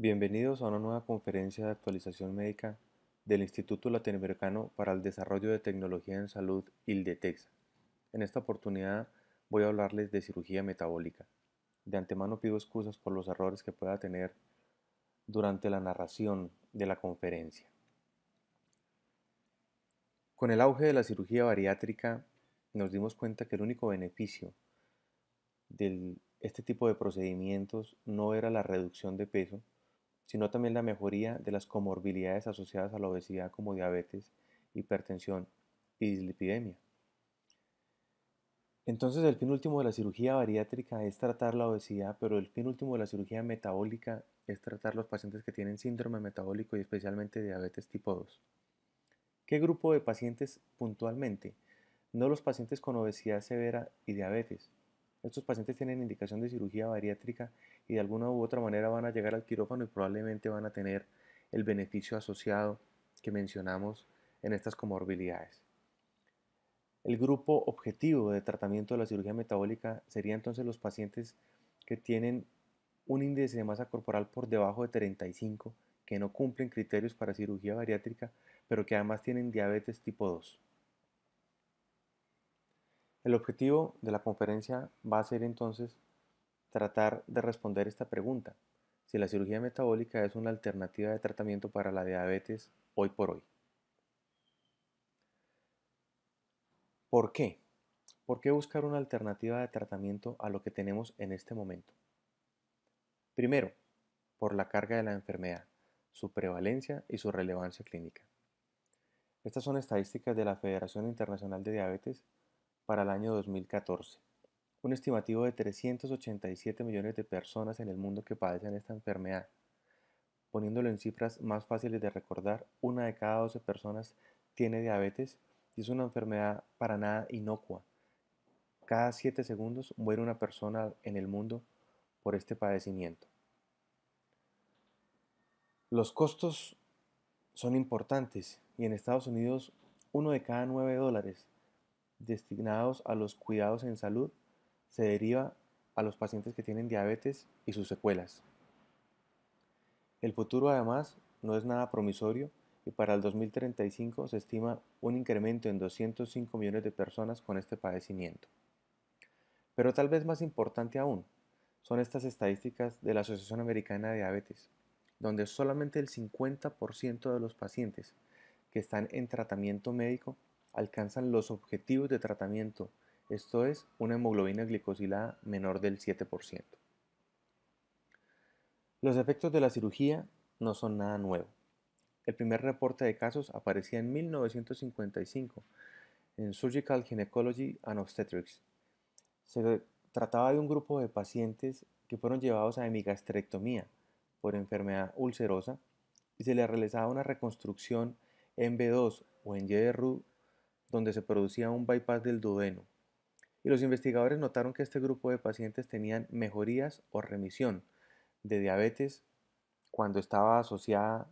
Bienvenidos a una nueva conferencia de actualización médica del Instituto Latinoamericano para el Desarrollo de Tecnología en Salud, ILDETEXA. En esta oportunidad voy a hablarles de cirugía metabólica. De antemano pido excusas por los errores que pueda tener durante la narración de la conferencia. Con el auge de la cirugía bariátrica nos dimos cuenta que el único beneficio de este tipo de procedimientos no era la reducción de peso, sino también la mejoría de las comorbilidades asociadas a la obesidad como diabetes, hipertensión y dislipidemia. Entonces el fin último de la cirugía bariátrica es tratar la obesidad, pero el fin último de la cirugía metabólica es tratar los pacientes que tienen síndrome metabólico y especialmente diabetes tipo 2. ¿Qué grupo de pacientes puntualmente? No los pacientes con obesidad severa y diabetes, estos pacientes tienen indicación de cirugía bariátrica y de alguna u otra manera van a llegar al quirófano y probablemente van a tener el beneficio asociado que mencionamos en estas comorbilidades. El grupo objetivo de tratamiento de la cirugía metabólica sería entonces los pacientes que tienen un índice de masa corporal por debajo de 35, que no cumplen criterios para cirugía bariátrica, pero que además tienen diabetes tipo 2. El objetivo de la conferencia va a ser entonces tratar de responder esta pregunta, si la cirugía metabólica es una alternativa de tratamiento para la diabetes hoy por hoy. ¿Por qué? ¿Por qué buscar una alternativa de tratamiento a lo que tenemos en este momento? Primero, por la carga de la enfermedad, su prevalencia y su relevancia clínica. Estas son estadísticas de la Federación Internacional de Diabetes para el año 2014. Un estimativo de 387 millones de personas en el mundo que padecen esta enfermedad. Poniéndolo en cifras más fáciles de recordar, una de cada 12 personas tiene diabetes y es una enfermedad para nada inocua. Cada 7 segundos muere una persona en el mundo por este padecimiento. Los costos son importantes y en Estados Unidos uno de cada 9 dólares destinados a los cuidados en salud se deriva a los pacientes que tienen diabetes y sus secuelas. El futuro además no es nada promisorio y para el 2035 se estima un incremento en 205 millones de personas con este padecimiento. Pero tal vez más importante aún son estas estadísticas de la Asociación Americana de Diabetes, donde solamente el 50% de los pacientes que están en tratamiento médico alcanzan los objetivos de tratamiento, esto es una hemoglobina glicosilada menor del 7%. Los efectos de la cirugía no son nada nuevo. El primer reporte de casos aparecía en 1955 en Surgical Gynecology and Obstetrics. Se trataba de un grupo de pacientes que fueron llevados a hemigastrectomía por enfermedad ulcerosa y se les realizaba una reconstrucción en B2 o en Y de donde se producía un bypass del duodeno, y los investigadores notaron que este grupo de pacientes tenían mejorías o remisión de diabetes cuando estaba asociada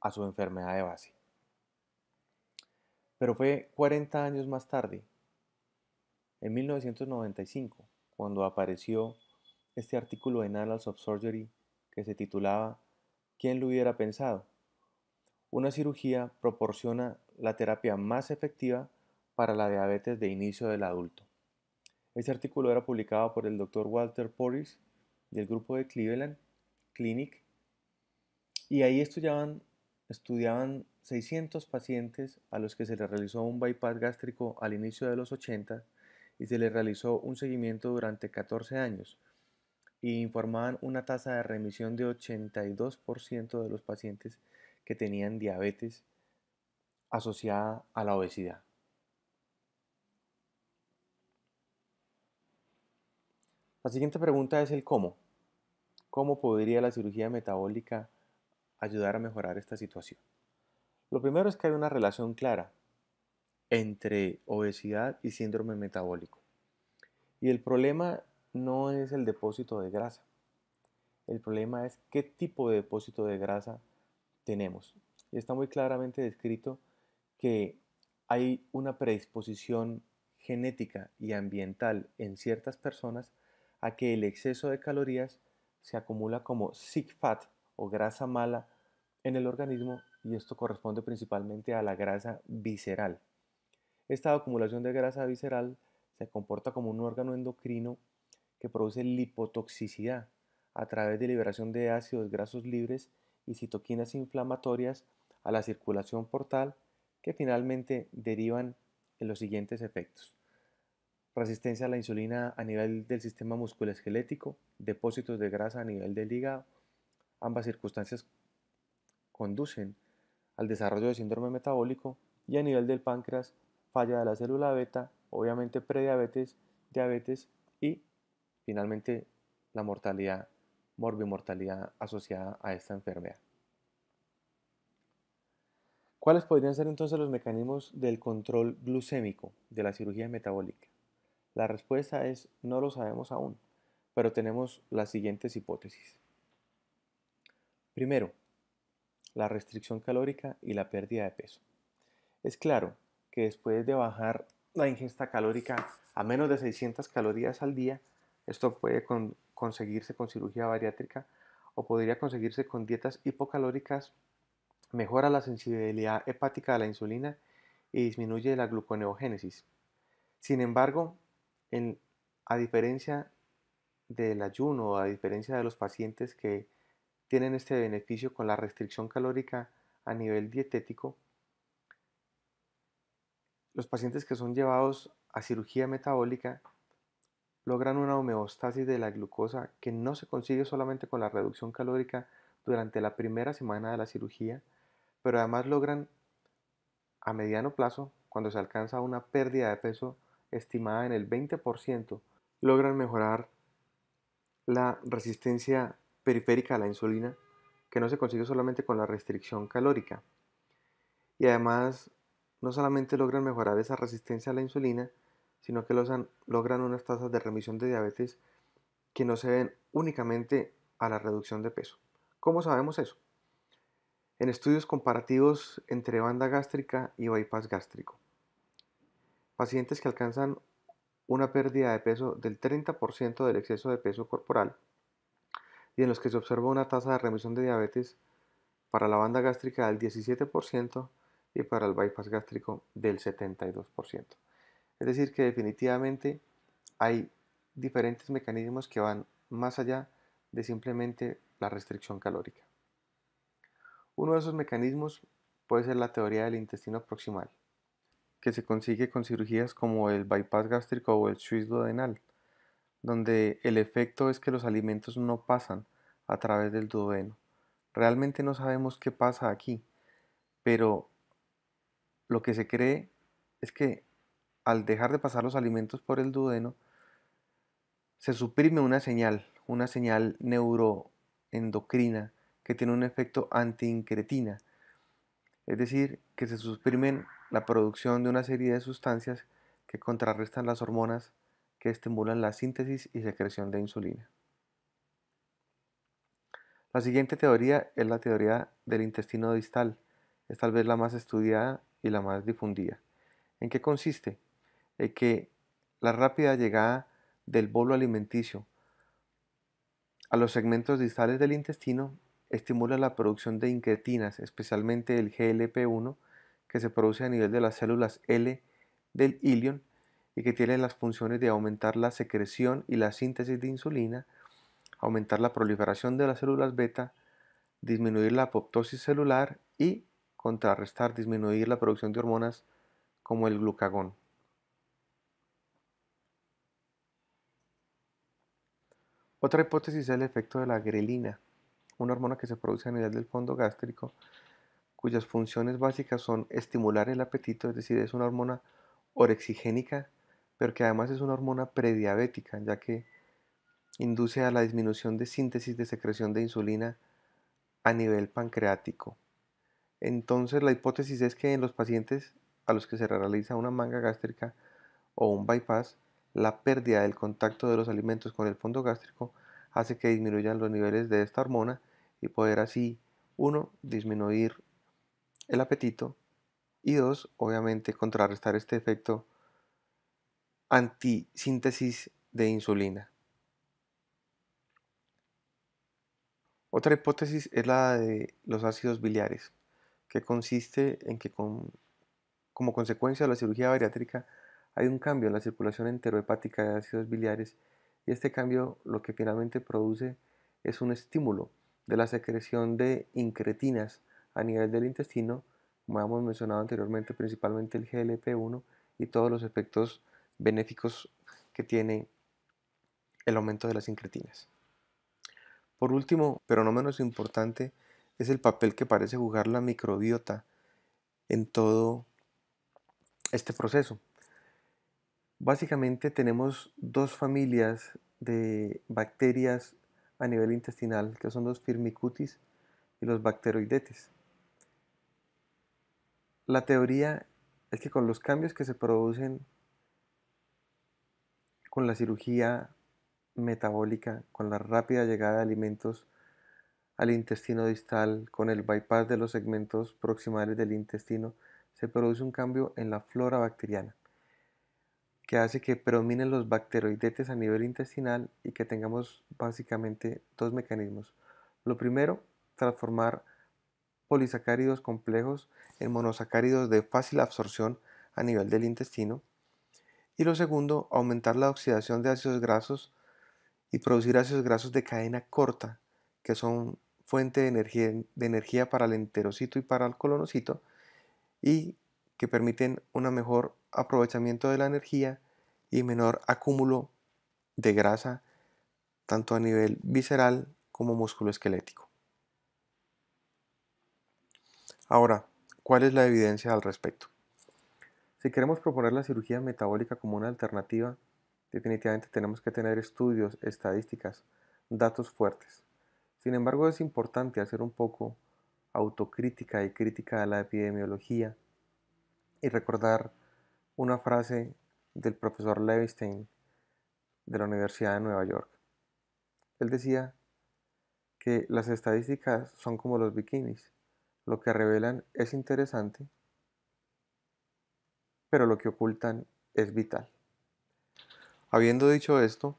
a su enfermedad de base. Pero fue 40 años más tarde, en 1995, cuando apareció este artículo en Annals of Surgery que se titulaba ¿Quién lo hubiera pensado? Una cirugía proporciona la terapia más efectiva para la diabetes de inicio del adulto. Este artículo era publicado por el doctor Walter Porris del grupo de Cleveland Clinic y ahí estudiaban, estudiaban 600 pacientes a los que se les realizó un bypass gástrico al inicio de los 80 y se les realizó un seguimiento durante 14 años y informaban una tasa de remisión de 82% de los pacientes que tenían diabetes asociada a la obesidad. La siguiente pregunta es el cómo. ¿Cómo podría la cirugía metabólica ayudar a mejorar esta situación? Lo primero es que hay una relación clara entre obesidad y síndrome metabólico. Y el problema no es el depósito de grasa. El problema es qué tipo de depósito de grasa tenemos. Y está muy claramente descrito que hay una predisposición genética y ambiental en ciertas personas a que el exceso de calorías se acumula como sick fat o grasa mala en el organismo y esto corresponde principalmente a la grasa visceral. Esta acumulación de grasa visceral se comporta como un órgano endocrino que produce lipotoxicidad a través de liberación de ácidos grasos libres y citoquinas inflamatorias a la circulación portal que finalmente derivan en los siguientes efectos. Resistencia a la insulina a nivel del sistema musculoesquelético, depósitos de grasa a nivel del hígado. Ambas circunstancias conducen al desarrollo de síndrome metabólico y a nivel del páncreas, falla de la célula beta, obviamente prediabetes, diabetes y finalmente la mortalidad, morbimortalidad asociada a esta enfermedad. ¿Cuáles podrían ser entonces los mecanismos del control glucémico de la cirugía metabólica? La respuesta es no lo sabemos aún, pero tenemos las siguientes hipótesis. Primero, la restricción calórica y la pérdida de peso. Es claro que después de bajar la ingesta calórica a menos de 600 calorías al día, esto puede conseguirse con cirugía bariátrica o podría conseguirse con dietas hipocalóricas mejora la sensibilidad hepática a la insulina y disminuye la gluconeogénesis. Sin embargo, a diferencia del ayuno, a diferencia de los pacientes que tienen este beneficio con la restricción calórica a nivel dietético, los pacientes que son llevados a cirugía metabólica logran una homeostasis de la glucosa que no se consigue solamente con la reducción calórica durante la primera semana de la cirugía, pero además logran a mediano plazo, cuando se alcanza una pérdida de peso estimada en el 20%, logran mejorar la resistencia periférica a la insulina, que no se consigue solamente con la restricción calórica. Y además, no solamente logran mejorar esa resistencia a la insulina, sino que logran unas tasas de remisión de diabetes que no se ven únicamente a la reducción de peso. ¿Cómo sabemos eso? en estudios comparativos entre banda gástrica y bypass gástrico. Pacientes que alcanzan una pérdida de peso del 30% del exceso de peso corporal y en los que se observa una tasa de remisión de diabetes para la banda gástrica del 17% y para el bypass gástrico del 72%. Es decir, que definitivamente hay diferentes mecanismos que van más allá de simplemente la restricción calórica. Uno de esos mecanismos puede ser la teoría del intestino proximal, que se consigue con cirugías como el bypass gástrico o el Swiss duodenal donde el efecto es que los alimentos no pasan a través del duodeno. Realmente no sabemos qué pasa aquí, pero lo que se cree es que al dejar de pasar los alimentos por el duodeno, se suprime una señal, una señal neuroendocrina que tiene un efecto anti-incretina, es decir, que se suprimen la producción de una serie de sustancias que contrarrestan las hormonas que estimulan la síntesis y secreción de insulina. La siguiente teoría es la teoría del intestino distal, es tal vez la más estudiada y la más difundida. ¿En qué consiste? En que la rápida llegada del bolo alimenticio a los segmentos distales del intestino estimula la producción de incretinas, especialmente el GLP1, que se produce a nivel de las células L del ilion y que tiene las funciones de aumentar la secreción y la síntesis de insulina, aumentar la proliferación de las células beta, disminuir la apoptosis celular y contrarrestar, disminuir la producción de hormonas como el glucagón. Otra hipótesis es el efecto de la grelina una hormona que se produce a nivel del fondo gástrico, cuyas funciones básicas son estimular el apetito, es decir, es una hormona orexigénica, pero que además es una hormona prediabética, ya que induce a la disminución de síntesis de secreción de insulina a nivel pancreático. Entonces la hipótesis es que en los pacientes a los que se realiza una manga gástrica o un bypass, la pérdida del contacto de los alimentos con el fondo gástrico hace que disminuyan los niveles de esta hormona y poder así, uno, disminuir el apetito y dos, obviamente contrarrestar este efecto antisíntesis de insulina. Otra hipótesis es la de los ácidos biliares, que consiste en que como consecuencia de la cirugía bariátrica hay un cambio en la circulación enterohepática de ácidos biliares y este cambio lo que finalmente produce es un estímulo de la secreción de incretinas a nivel del intestino, como hemos mencionado anteriormente, principalmente el GLP-1 y todos los efectos benéficos que tiene el aumento de las incretinas. Por último, pero no menos importante, es el papel que parece jugar la microbiota en todo este proceso. Básicamente tenemos dos familias de bacterias a nivel intestinal, que son los firmicutis y los bacteroidetes. La teoría es que con los cambios que se producen con la cirugía metabólica, con la rápida llegada de alimentos al intestino distal, con el bypass de los segmentos proximales del intestino, se produce un cambio en la flora bacteriana que hace que predominen los bacteroidetes a nivel intestinal y que tengamos básicamente dos mecanismos. Lo primero, transformar polisacáridos complejos en monosacáridos de fácil absorción a nivel del intestino. Y lo segundo, aumentar la oxidación de ácidos grasos y producir ácidos grasos de cadena corta, que son fuente de energía, para el enterocito y para el colonocito, y que permiten un mejor aprovechamiento de la energía y menor acúmulo de grasa tanto a nivel visceral como músculo esquelético. Ahora, ¿cuál es la evidencia al respecto? Si queremos proponer la cirugía metabólica como una alternativa, definitivamente tenemos que tener estudios, estadísticas, datos fuertes. Sin embargo, es importante hacer un poco autocrítica y crítica de la epidemiología y recordar una frase del profesor Levistein de la Universidad de Nueva York. Él decía que las estadísticas son como los bikinis. Lo que revelan es interesante, pero lo que ocultan es vital. Habiendo dicho esto,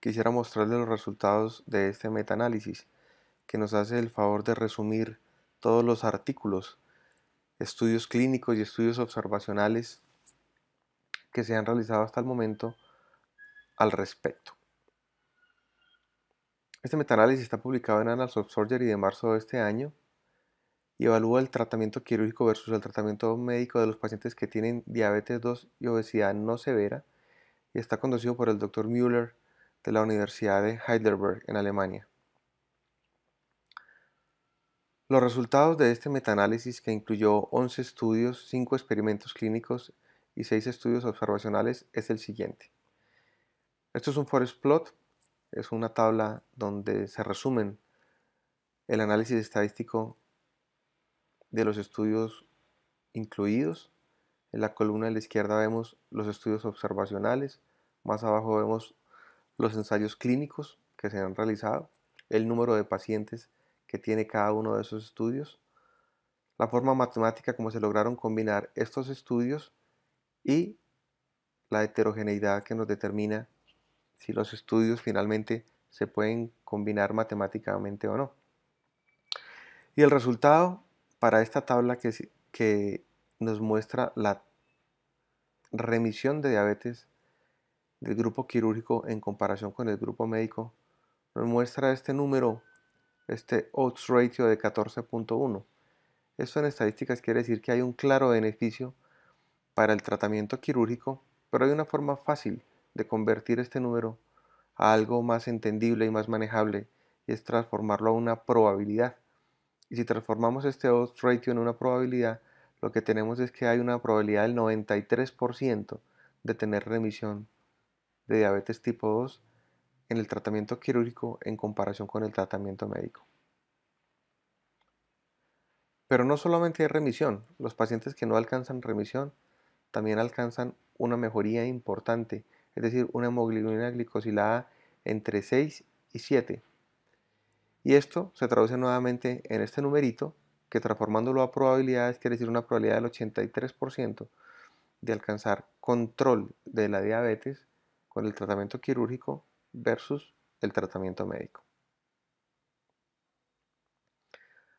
quisiera mostrarles los resultados de este metaanálisis que nos hace el favor de resumir todos los artículos estudios clínicos y estudios observacionales que se han realizado hasta el momento al respecto. Este metaanálisis está publicado en Annals of Surgery de marzo de este año y evalúa el tratamiento quirúrgico versus el tratamiento médico de los pacientes que tienen diabetes 2 y obesidad no severa y está conducido por el Dr. Müller de la Universidad de Heidelberg en Alemania. Los resultados de este metaanálisis, que incluyó 11 estudios, 5 experimentos clínicos y 6 estudios observacionales, es el siguiente. Esto es un forest plot, es una tabla donde se resumen el análisis estadístico de los estudios incluidos. En la columna de la izquierda vemos los estudios observacionales, más abajo vemos los ensayos clínicos que se han realizado, el número de pacientes que tiene cada uno de esos estudios, la forma matemática como se lograron combinar estos estudios y la heterogeneidad que nos determina si los estudios finalmente se pueden combinar matemáticamente o no. Y el resultado para esta tabla que, que nos muestra la remisión de diabetes del grupo quirúrgico en comparación con el grupo médico, nos muestra este número este odds ratio de 14.1. Eso en estadísticas quiere decir que hay un claro beneficio para el tratamiento quirúrgico, pero hay una forma fácil de convertir este número a algo más entendible y más manejable, y es transformarlo a una probabilidad. Y si transformamos este odds ratio en una probabilidad, lo que tenemos es que hay una probabilidad del 93% de tener remisión de diabetes tipo 2 en el tratamiento quirúrgico en comparación con el tratamiento médico. Pero no solamente hay remisión, los pacientes que no alcanzan remisión también alcanzan una mejoría importante, es decir, una hemoglobina glicosilada entre 6 y 7. Y esto se traduce nuevamente en este numerito que transformándolo a probabilidades, quiere decir una probabilidad del 83% de alcanzar control de la diabetes con el tratamiento quirúrgico versus el tratamiento médico.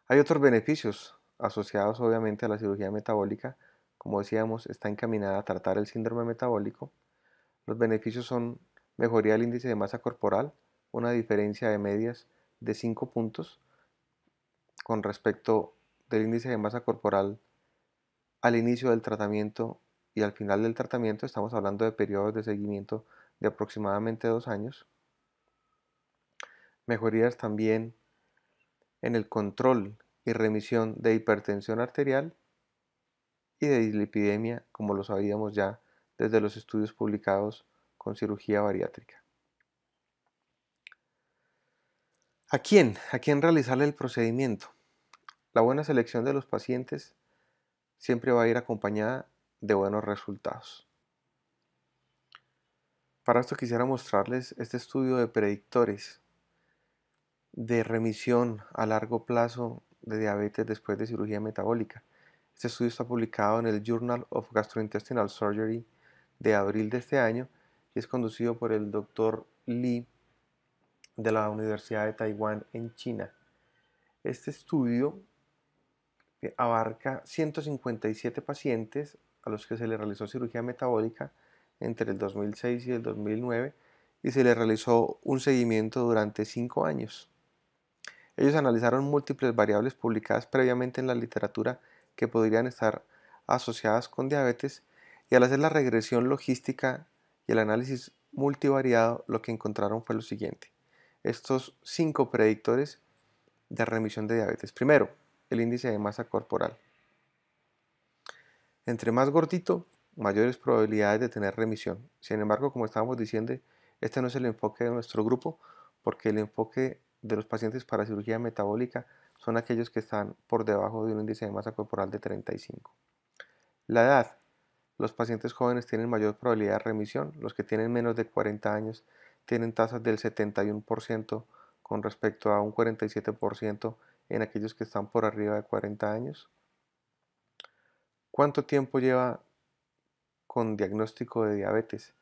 Hay otros beneficios asociados obviamente a la cirugía metabólica. Como decíamos, está encaminada a tratar el síndrome metabólico. Los beneficios son mejoría del índice de masa corporal, una diferencia de medias de 5 puntos con respecto del índice de masa corporal al inicio del tratamiento y al final del tratamiento. Estamos hablando de periodos de seguimiento de aproximadamente dos años. Mejorías también en el control y remisión de hipertensión arterial y de dislipidemia, como lo sabíamos ya desde los estudios publicados con cirugía bariátrica. ¿A quién? ¿A quién realizarle el procedimiento? La buena selección de los pacientes siempre va a ir acompañada de buenos resultados. Para esto quisiera mostrarles este estudio de predictores de remisión a largo plazo de diabetes después de cirugía metabólica. Este estudio está publicado en el Journal of Gastrointestinal Surgery de abril de este año y es conducido por el doctor Li de la Universidad de Taiwán en China. Este estudio abarca 157 pacientes a los que se le realizó cirugía metabólica entre el 2006 y el 2009 y se le realizó un seguimiento durante cinco años. Ellos analizaron múltiples variables publicadas previamente en la literatura que podrían estar asociadas con diabetes y al hacer la regresión logística y el análisis multivariado lo que encontraron fue lo siguiente. Estos cinco predictores de remisión de diabetes. Primero, el índice de masa corporal. Entre más gordito, mayores probabilidades de tener remisión. Sin embargo, como estábamos diciendo, este no es el enfoque de nuestro grupo, porque el enfoque de los pacientes para cirugía metabólica son aquellos que están por debajo de un índice de masa corporal de 35. La edad. Los pacientes jóvenes tienen mayor probabilidad de remisión. Los que tienen menos de 40 años tienen tasas del 71% con respecto a un 47% en aquellos que están por arriba de 40 años. ¿Cuánto tiempo lleva con diagnóstico de diabetes.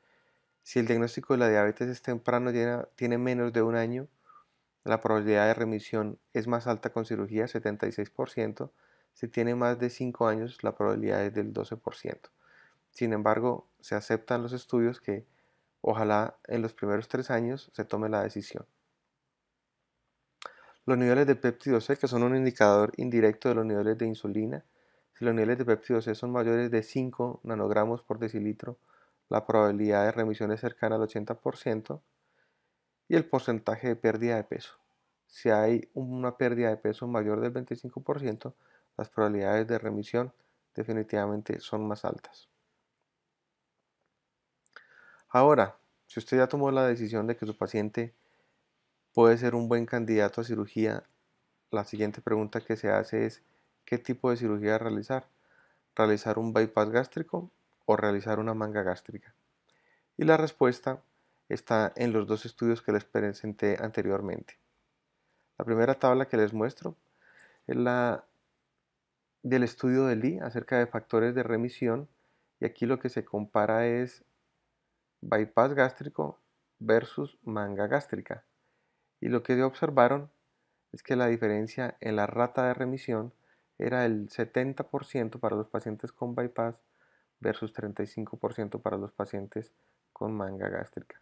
Si el diagnóstico de la diabetes es temprano, tiene, menos de un año, la probabilidad de remisión es más alta con cirugía, 76%. Si tiene más de 5 años, la probabilidad es del 12%. Sin embargo, se aceptan los estudios que ojalá en los primeros 3 años se tome la decisión. Los niveles de péptido C, que son un indicador indirecto de los niveles de insulina, si los niveles de C son mayores de 5 nanogramos por decilitro, la probabilidad de remisión es cercana al 80% y el porcentaje de pérdida de peso. Si hay una pérdida de peso mayor del 25%, las probabilidades de remisión definitivamente son más altas. Ahora, si usted ya tomó la decisión de que su paciente puede ser un buen candidato a cirugía, la siguiente pregunta que se hace es, qué tipo de cirugía realizar, realizar un bypass gástrico o realizar una manga gástrica. Y la respuesta está en los dos estudios que les presenté anteriormente. La primera tabla que les muestro es la del estudio de Lee acerca de factores de remisión y aquí lo que se compara es bypass gástrico versus manga gástrica. Y lo que observaron es que la diferencia en la rata de remisión era el 70% para los pacientes con bypass versus 35% para los pacientes con manga gástrica.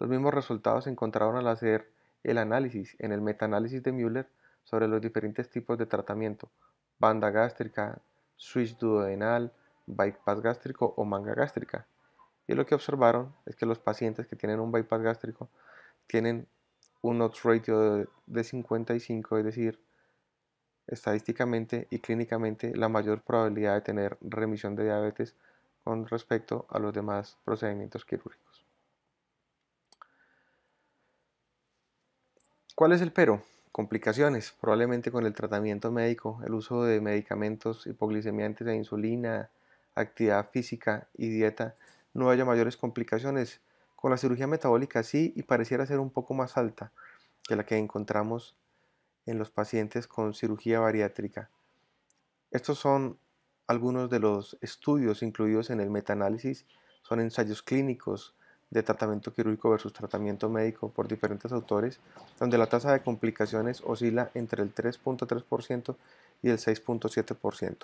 Los mismos resultados se encontraron al hacer el análisis en el metaanálisis de Müller sobre los diferentes tipos de tratamiento, banda gástrica, switch duodenal, bypass gástrico o manga gástrica. Y lo que observaron es que los pacientes que tienen un bypass gástrico tienen un odds ratio de 55, es decir, estadísticamente y clínicamente la mayor probabilidad de tener remisión de diabetes con respecto a los demás procedimientos quirúrgicos. ¿Cuál es el pero? Complicaciones, probablemente con el tratamiento médico, el uso de medicamentos hipoglicemiantes e insulina, actividad física y dieta, no haya mayores complicaciones. Con la cirugía metabólica sí y pareciera ser un poco más alta que la que encontramos en los pacientes con cirugía bariátrica. Estos son algunos de los estudios incluidos en el metaanálisis, son ensayos clínicos de tratamiento quirúrgico versus tratamiento médico por diferentes autores, donde la tasa de complicaciones oscila entre el 3.3% y el 6.7%.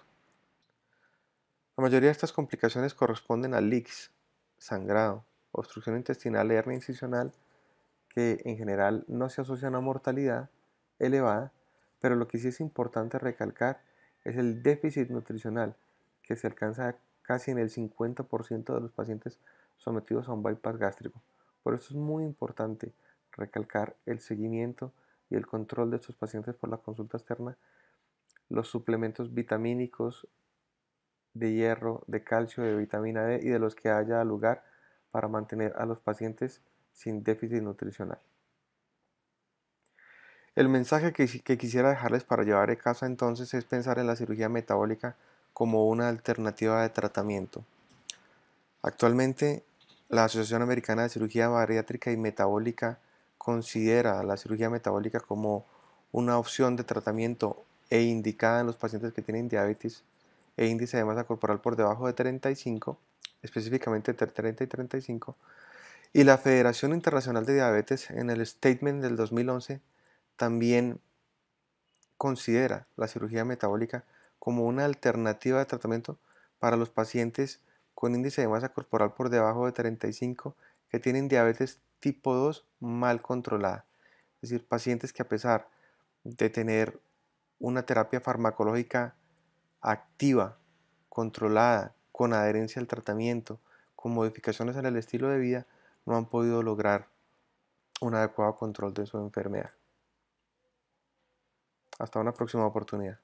La mayoría de estas complicaciones corresponden a leaks, sangrado, obstrucción intestinal, e hernia incisional, que en general no se asocian a mortalidad elevada, pero lo que sí es importante recalcar es el déficit nutricional, que se alcanza casi en el 50% de los pacientes sometidos a un bypass gástrico. Por eso es muy importante recalcar el seguimiento y el control de estos pacientes por la consulta externa, los suplementos vitamínicos de hierro, de calcio, de vitamina D y de los que haya lugar para mantener a los pacientes sin déficit nutricional. El mensaje que, quisiera dejarles para llevar a casa entonces es pensar en la cirugía metabólica como una alternativa de tratamiento. Actualmente, la Asociación Americana de Cirugía Bariátrica y Metabólica considera la cirugía metabólica como una opción de tratamiento e indicada en los pacientes que tienen diabetes e índice de masa corporal por debajo de 35, específicamente entre 30 y 35, y la Federación Internacional de Diabetes en el statement del 2011 también considera la cirugía metabólica como una alternativa de tratamiento para los pacientes con índice de masa corporal por debajo de 35 que tienen diabetes tipo 2 mal controlada. Es decir, pacientes que a pesar de tener una terapia farmacológica activa, controlada, con adherencia al tratamiento, con modificaciones en el estilo de vida, no han podido lograr un adecuado control de su enfermedad. Hasta una próxima oportunidad.